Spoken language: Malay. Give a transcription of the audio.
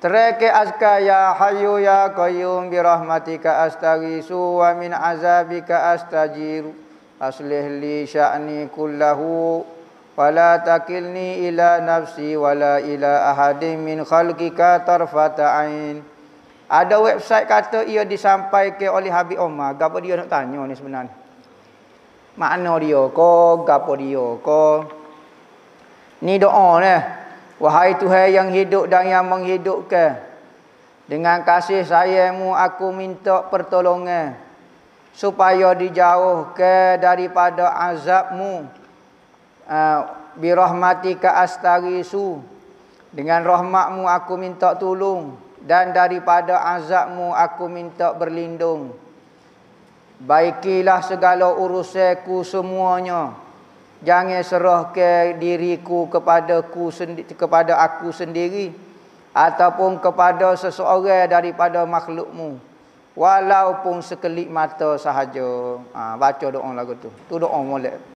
Tereke azka ya hayu ya qayyum bi rahmatika astaghisu wa min azabika astajir aslih li sya'ni kullahu wa la takilni ila nafsi wa la ila ahadin min khalqika tarfata ain ada website kata ia disampaikan oleh Habib Omar gapo dia nak tanya ni sebenarnya Mana dia ko gapo dia ko ni doa lah eh? Wahai Tuhan yang hidup dan yang menghidupkan. Dengan kasih sayangmu aku minta pertolongan. Supaya dijauhkan daripada azabmu. birahmati Birahmatika astagisu. Dengan rahmatmu aku minta tolong. Dan daripada azabmu aku minta berlindung. Baikilah segala urusanku Semuanya. Jangan ke diriku kepada ku sendiri, kepada aku sendiri ataupun kepada seseorang daripada makhlukmu walaupun sekelip mata sahaja. Ha, baca doa lagu tu. Tu doa molek.